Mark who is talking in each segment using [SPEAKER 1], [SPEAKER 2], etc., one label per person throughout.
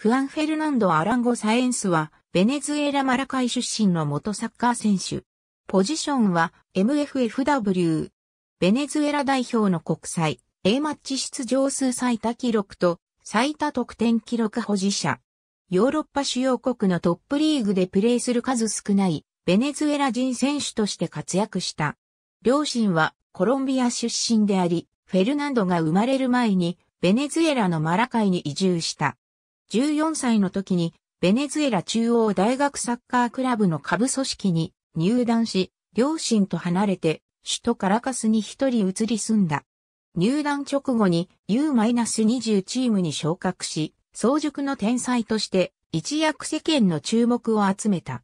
[SPEAKER 1] フアン・フェルナンド・アランゴ・サエンスは、ベネズエラ・マラカイ出身の元サッカー選手。ポジションは MFFW。ベネズエラ代表の国際 A マッチ出場数最多記録と最多得点記録保持者。ヨーロッパ主要国のトップリーグでプレーする数少ないベネズエラ人選手として活躍した。両親はコロンビア出身であり、フェルナンドが生まれる前にベネズエラのマラカイに移住した。14歳の時にベネズエラ中央大学サッカークラブの下部組織に入団し、両親と離れて首都カラカスに一人移り住んだ。入団直後に U-20 チームに昇格し、早熟の天才として一躍世間の注目を集めた。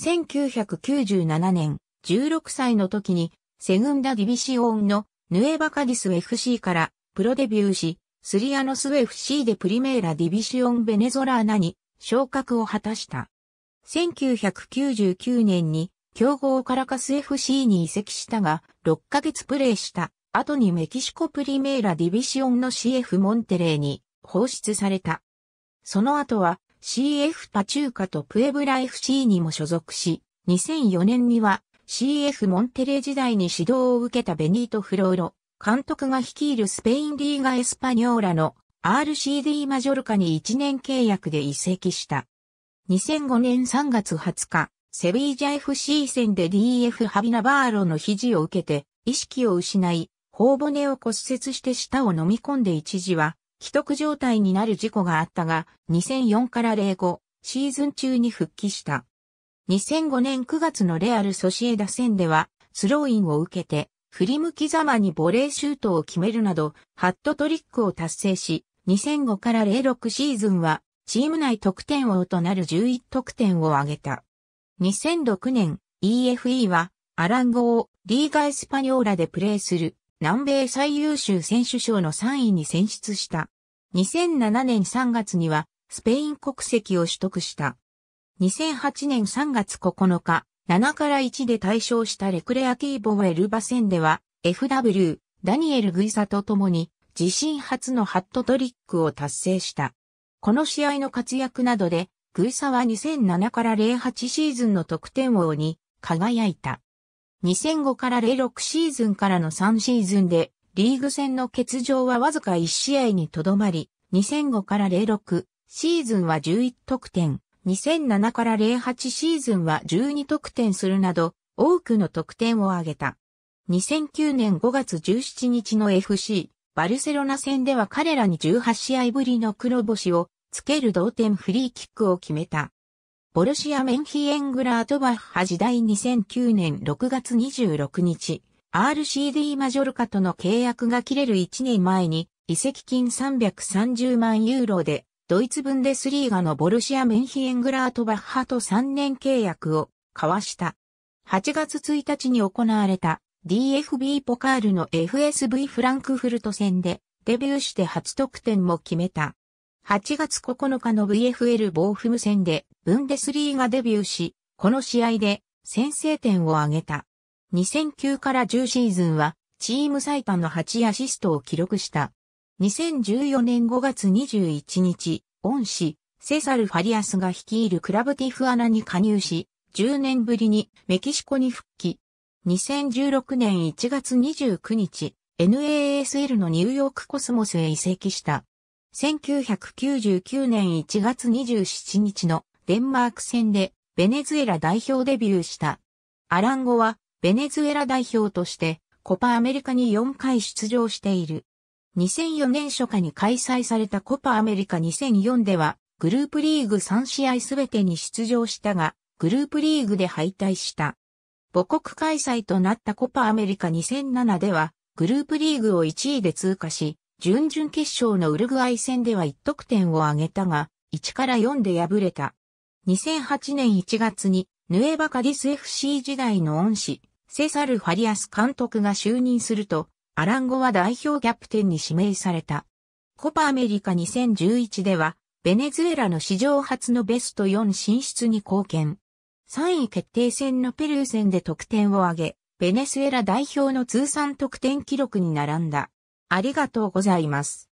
[SPEAKER 1] 1997年、16歳の時にセグンダディビシオンのヌエバカディス FC からプロデビューし、スリアノス FC でプリメーラディビシオンベネゾラーナに昇格を果たした。1999年に強豪カラカス FC に移籍したが、6ヶ月プレーした後にメキシコプリメーラディビシオンの CF モンテレーに放出された。その後は CF パチューカとプエブラ FC にも所属し、2004年には CF モンテレー時代に指導を受けたベニート・フローロ、監督が率いるスペインリーガエスパニョーラの RCD マジョルカに1年契約で移籍した。2005年3月20日、セビージャ FC 戦で DF ハビナバーロの肘を受けて意識を失い、頬骨を骨折して舌を飲み込んで一時は既得状態になる事故があったが、2004から05シーズン中に復帰した。2005年9月のレアルソシエダ戦では、スローインを受けて振り向きざまにボレーシュートを決めるなど、ハットトリックを達成し、2005から06シーズンは、チーム内得点王となる11得点を挙げた。2006年、EFE は、アランゴをリーガ・エスパニョーラでプレーする南米最優秀選手賞の3位に選出した。2007年3月にはスペイン国籍を取得した。2008年3月9日、7から1で対象したレクレアキーボウェルバ戦では、FW、ダニエル・グイサと共に、自身初のハットトリックを達成した。この試合の活躍などで、グイサは2007から08シーズンの得点王に輝いた。2005から06シーズンからの3シーズンで、リーグ戦の欠場はわずか1試合にとどまり、2005から06シーズンは11得点、2007から08シーズンは12得点するなど、多くの得点を挙げた。2009年5月17日の FC、バルセロナ戦では彼らに18試合ぶりの黒星をつける同点フリーキックを決めた。ボルシア・メンヒエングラートバッハ時代2009年6月26日、RCD マジョルカとの契約が切れる1年前に、移籍金330万ユーロでドイツブンデスリーガのボルシア・メンヒエングラートバッハと3年契約を交わした。8月1日に行われた DFB ポカールの FSV フランクフルト戦でデビューして初得点も決めた。8月9日の VFL ボーフム戦でブンデスリーがデビューし、この試合で先制点を挙げた。2009から10シーズンはチーム最多の8アシストを記録した。2014年5月21日、恩師、セサル・ファリアスが率いるクラブティフアナに加入し、10年ぶりにメキシコに復帰。2016年1月29日、NASL のニューヨークコスモスへ移籍した。1999年1月27日のデンマーク戦でベネズエラ代表デビューした。アランゴはベネズエラ代表としてコパアメリカに4回出場している。2004年初夏に開催されたコパアメリカ2004では、グループリーグ3試合すべてに出場したが、グループリーグで敗退した。母国開催となったコパアメリカ2007では、グループリーグを1位で通過し、準々決勝のウルグアイ戦では1得点を挙げたが、1から4で敗れた。2008年1月に、ヌエバカディス FC 時代の恩師、セサル・ファリアス監督が就任すると、アランゴは代表キャプテンに指名された。コパアメリカ2011では、ベネズエラの史上初のベスト4進出に貢献。3位決定戦のペルー戦で得点を挙げ、ベネズエラ代表の通算得点記録に並んだ。ありがとうございます。